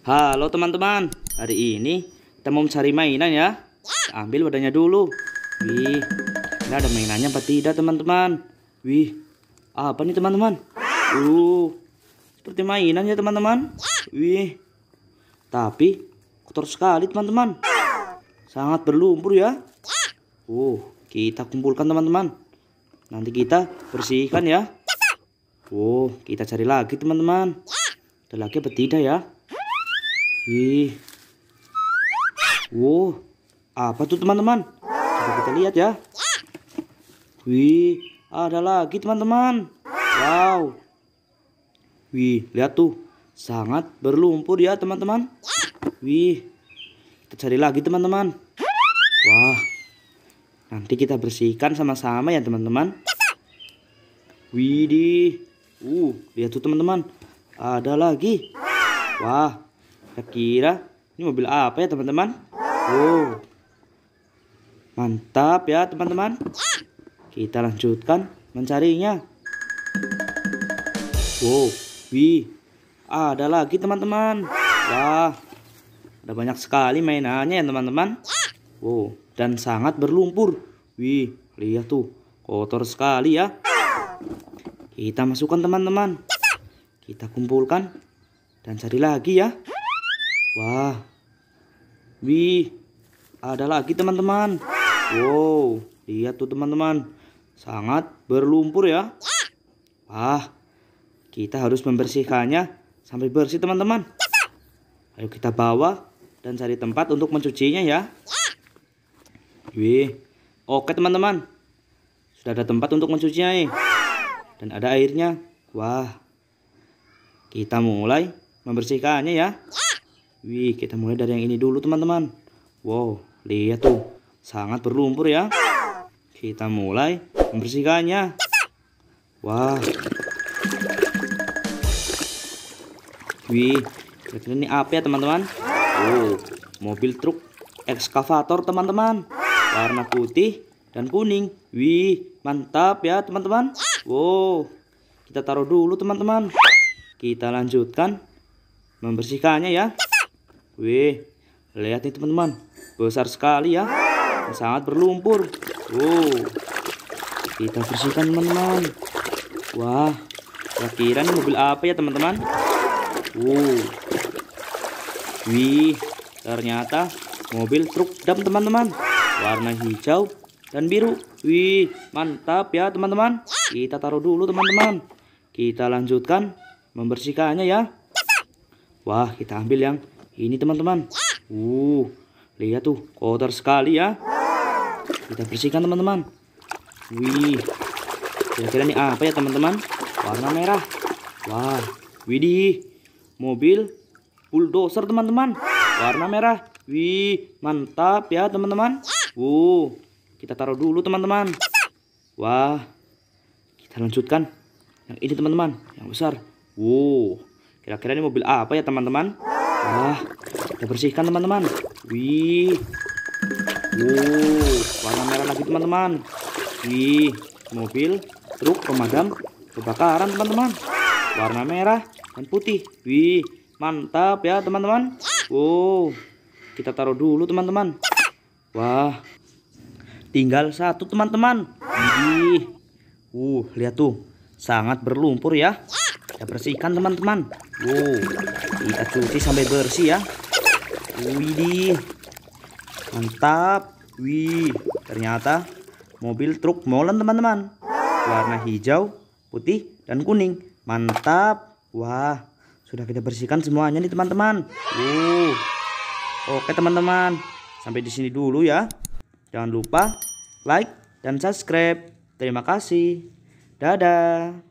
Halo teman-teman, hari ini kita mau mencari mainan ya. Kita ya. ambil wadahnya dulu. Wih, ini ada mainannya apa tidak teman-teman? Wih, apa nih teman-teman? Uh, seperti mainan ya teman-teman. Ya. Wih, tapi kotor sekali teman-teman. Sangat berlumpur ya. ya. Uh, kita kumpulkan teman-teman. Nanti kita bersihkan ya. Oh, kita cari lagi teman-teman. Ada lagi apa tidak ya? Ih. Wow, apa tuh teman-teman? Coba kita lihat ya. Wih, ada lagi teman-teman. Wow. Wih, lihat tuh. Sangat berlumpur ya teman-teman. Wih, kita cari lagi teman-teman. Wah, nanti kita bersihkan sama-sama ya teman-teman. Widih. Uh, lihat tuh teman-teman. Ada lagi. Wah, Kira ini mobil apa ya teman-teman? Wow. Mantap ya teman-teman. Kita lanjutkan mencarinya. Wow, wih, ada lagi teman-teman. Wah, ada banyak sekali mainannya ya teman-teman. Wow, dan sangat berlumpur. Wih, lihat tuh, kotor sekali ya. Kita masukkan teman-teman. Kita kumpulkan dan cari lagi ya. Wah. Wih. Ada lagi teman-teman. Wow. Lihat tuh teman-teman. Sangat berlumpur ya. Wah. Kita harus membersihkannya sampai bersih teman-teman. Ayo kita bawa dan cari tempat untuk mencucinya ya. Wih. Oke teman-teman. Sudah ada tempat untuk mencucinya nih. Dan ada airnya. Wah. Kita mulai membersihkannya ya. Wih, kita mulai dari yang ini dulu teman-teman. Wow, lihat tuh. Sangat berlumpur ya. Kita mulai membersihkannya. Wah. Wih, kira-kira ini apa ya teman-teman? Oh, mobil truk ekskavator teman-teman. Warna putih dan kuning. Wih, mantap ya teman-teman. Wow, kita taruh dulu teman-teman. Kita lanjutkan membersihkannya ya. Wih, lihat nih teman-teman. Besar sekali ya. Sangat berlumpur. Wow. Kita bersihkan teman-teman. Wah, kira-kira ini mobil apa ya teman-teman? Wow. Wih, ternyata mobil truk dam teman-teman. Warna hijau dan biru. Wih, mantap ya teman-teman. Kita taruh dulu teman-teman. Kita lanjutkan membersihkannya ya. Wah, kita ambil yang ini teman-teman. Uh, lihat tuh, kotor sekali ya. Kita bersihkan teman-teman. Wih, kira-kira ini apa ya teman-teman? Warna merah. Wah, widih, mobil bulldozer teman-teman. Warna merah. Wih, mantap ya teman-teman. Uh, kita taruh dulu teman-teman. Wah, kita lanjutkan. Yang ini teman-teman, yang besar. Wow, uh, kira-kira ini mobil apa ya teman-teman? Nah, kita bersihkan teman-teman. Wih. Wuh, warna merah lagi teman-teman. Wih, mobil, truk pemadam kebakaran teman-teman. Warna merah dan putih. Wih, mantap ya teman-teman. Wow, kita taruh dulu teman-teman. Wah, tinggal satu teman-teman. Wih, uh, lihat tuh, sangat berlumpur ya. Kita bersihkan teman-teman. Wow, kita cuci sampai bersih ya widih mantap wih ternyata mobil truk molen teman-teman warna hijau putih dan kuning mantap wah sudah kita bersihkan semuanya nih teman-teman uh oke teman-teman sampai di sini dulu ya jangan lupa like dan subscribe terima kasih dadah